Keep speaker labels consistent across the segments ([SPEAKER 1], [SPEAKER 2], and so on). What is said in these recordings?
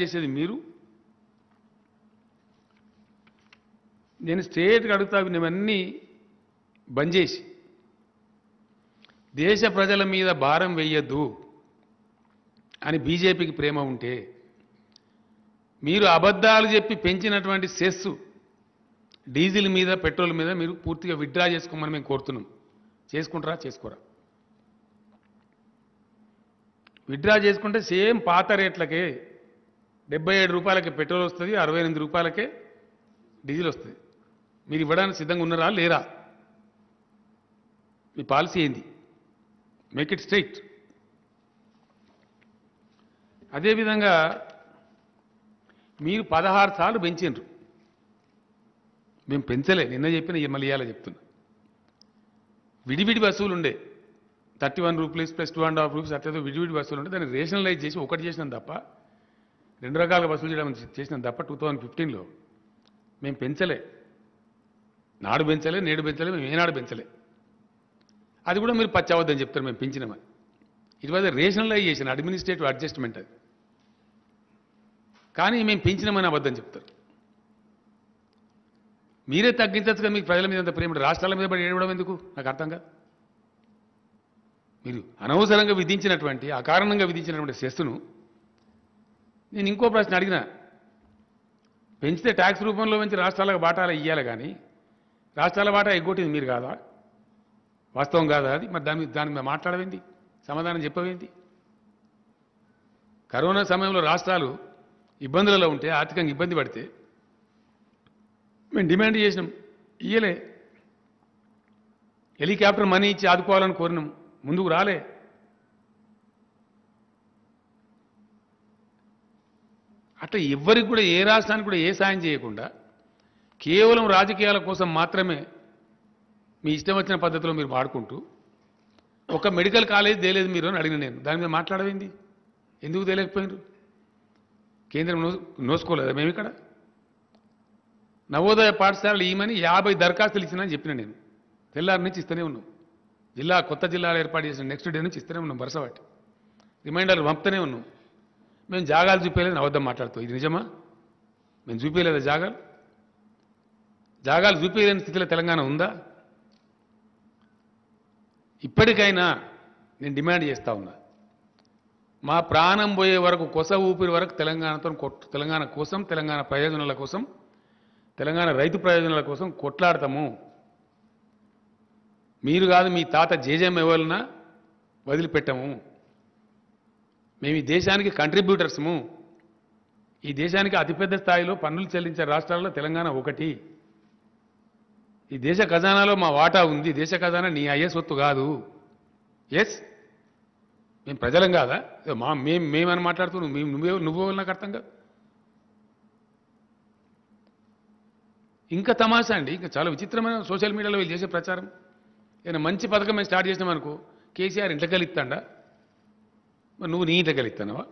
[SPEAKER 1] చేసేది మీరు నేను స్టేట్కి అడుగుతా మేమన్నీ బంద్ చేసి దేశ ప్రజల మీద భారం వెయ్యొద్దు అని బీజేపీకి ప్రేమ ఉంటే మీరు అబద్ధాలు చెప్పి పెంచినటువంటి సెస్ డీజిల్ మీద పెట్రోల్ మీద మీరు పూర్తిగా విత్డ్రా చేసుకోమని మేము కోరుతున్నాం చేసుకుంటారా చేసుకోరా విత్డ్రా చేసుకుంటే సేమ్ పాత రేట్లకే డెబ్బై ఏడు రూపాయలకి పెట్రోల్ వస్తుంది అరవై ఎనిమిది రూపాయలకే డీజిల్ వస్తుంది మీరు ఇవ్వడానికి సిద్ధంగా ఉన్నారా లేరా మీ పాలసీ ఏంది మేక్ ఇట్ స్ట్రైట్ అదేవిధంగా మీరు పదహారు సార్లు పెంచిండ్రు మేము పెంచలే నిన్న చెప్పిన మళ్ళీ ఇవాళ చెప్తున్నా విడివిడి వసూలు ఉండే thirty one rupees plus two and half rupees అట్లతో విడివిడి వసూలు ఉండే దాన్ని రేషనలైజ్ చేసి ఒకటి చేసినాం తప్ప రెండు రకాలుగా వసూలు చేయడం చేసినాం తప్ప టూ థౌజండ్ ఫిఫ్టీన్లో మేము పెంచలే నాడు పెంచలే నేడు పెంచలే మేము ఏనాడు పెంచలే అది కూడా మీరు పచ్చి చెప్తారు మేము పెంచినామని ఇట్ వాజ్ రేషనలైజ్ చేసిన అడ్మినిస్ట్రేటివ్ అడ్జస్ట్మెంట్ అది కానీ మేము పెంచినామని అబద్ధం చెప్తారు మీరే కదా మీకు ప్రజల మీద అంత ప్రేమ రాష్ట్రాల మీద పడి ఏడవడం ఎందుకు నాకు అర్థం కాదు మీరు అనవసరంగా విధించినటువంటి అకారణంగా విధించినటువంటి శస్సును నేను ఇంకో ప్రశ్న అడిగిన పెంచితే ట్యాక్స్ రూపంలో పెంచి రాష్ట్రాలకు బాటాలు ఇవ్వాలి కానీ రాష్ట్రాల బాటా ఎగ్గొట్టింది మీరు కాదా వాస్తవం కాదా అది మరి దాని దాని మీద మాట్లాడవేంది సమాధానం చెప్పవేంది కరోనా సమయంలో రాష్ట్రాలు ఇబ్బందులలో ఉంటే ఆర్థికంగా ఇబ్బంది పడితే మేము డిమాండ్ చేసినాం ఇయ్యలే హెలికాప్టర్ మనీ ఇచ్చి ఆదుకోవాలని కోరినాం ముందుకు రాలే అట్లా ఎవ్వరికి కూడా ఏ రాష్ట్రానికి కూడా ఏ సాయం చేయకుండా కేవలం రాజకీయాల కోసం మాత్రమే మీ ఇష్టం వచ్చిన పద్ధతిలో మీరు వాడుకుంటూ ఒక మెడికల్ కాలేజ్ తేలేదు మీరు అని అడిగిన నేను దాని మీద మాట్లాడవింది ఎందుకు తేలేకపోయినారు కేంద్రం నోసుకోలేదా మేము ఇక్కడ నవోదయ పాఠశాలలు ఈమని యాభై దరఖాస్తులు ఇచ్చినని చెప్పిన నేను తెల్లారి నుంచి ఇస్తూనే ఉన్నాం జిల్లా కొత్త జిల్లాలో ఏర్పాటు చేసిన నెక్స్ట్ డే నుంచి ఇస్తూనే ఉన్నాం వరుసవాటి రిమైండర్లు పంపుతూనే ఉన్నాం మేము జాగాలు చూపించలేదని అబద్ధం మాట్లాడుతూ ఇది నిజమా మేము చూపించలేదా జాగాలు జాగాలు చూపించలేని స్థితిలో తెలంగాణ ఉందా ఇప్పటికైనా నేను డిమాండ్ చేస్తూ ఉన్నా మా ప్రాణం పోయే వరకు కొస ఊపిరి వరకు తెలంగాణతో తెలంగాణ కోసం తెలంగాణ ప్రయోజనాల కోసం తెలంగాణ రైతు ప్రయోజనాల కోసం కొట్లాడతాము మీరు కాదు మీ తాత జేజేం ఎవరినా వదిలిపెట్టము మేము ఈ దేశానికి కంట్రిబ్యూటర్స్ము ఈ దేశానికి అతిపెద్ద స్థాయిలో పన్నులు చెల్లించే రాష్ట్రాల్లో తెలంగాణ ఒకటి ఈ దేశ ఖజానాలో మా వాటా ఉంది దేశ ఖజానా నీ అయ్యే సొత్తు కాదు ఎస్ మేము ప్రజలం కాదా మా మేము మేమని మాట్లాడుతున్నాం మేము నువ్వే నువ్వే నాకు అర్థం కాదు ఇంకా తమాషా అండి ఇంకా చాలా విచిత్రమైన సోషల్ మీడియాలో వీళ్ళు చేసే ప్రచారం ఏదైనా మంచి పథకం మేము స్టార్ట్ అనుకో కేసీఆర్ ఇంట్లోకెళ్ళి ఇస్తాడా నువ్వు నీటగలుగుతానవా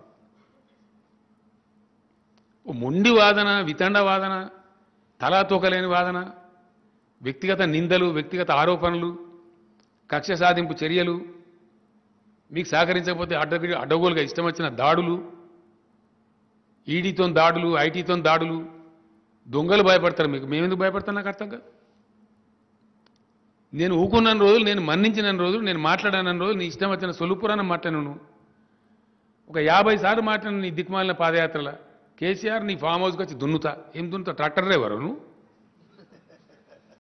[SPEAKER 1] మొండి వాదన వితండ వాదన తూకలేని వాదన వ్యక్తిగత నిందలు వ్యక్తిగత ఆరోపణలు కక్ష సాధింపు చర్యలు మీకు సహకరించకపోతే అడ్డ అడ్డగోలుగా ఇష్టం వచ్చిన దాడులు ఈడీతో దాడులు ఐటీతో దాడులు దొంగలు భయపడతారు మీకు మేమెందుకు భయపడతాం నాకు అర్థం కాదు నేను ఊకున్న రోజులు నేను మన్నించిన రోజులు నేను మాట్లాడాన రోజులు నీ ఇష్టం వచ్చిన సొలుపురాన నువ్వు ఒక యాభై సార్లు మాట్లాడిన నీ దిక్కుమాలిన పాదయాత్రల కేసీఆర్ నీ ఫామ్ హౌస్కి వచ్చి దున్నుతా ఏం దున్నుతా ట్రాక్టర్ డ్రైవరు నువ్వు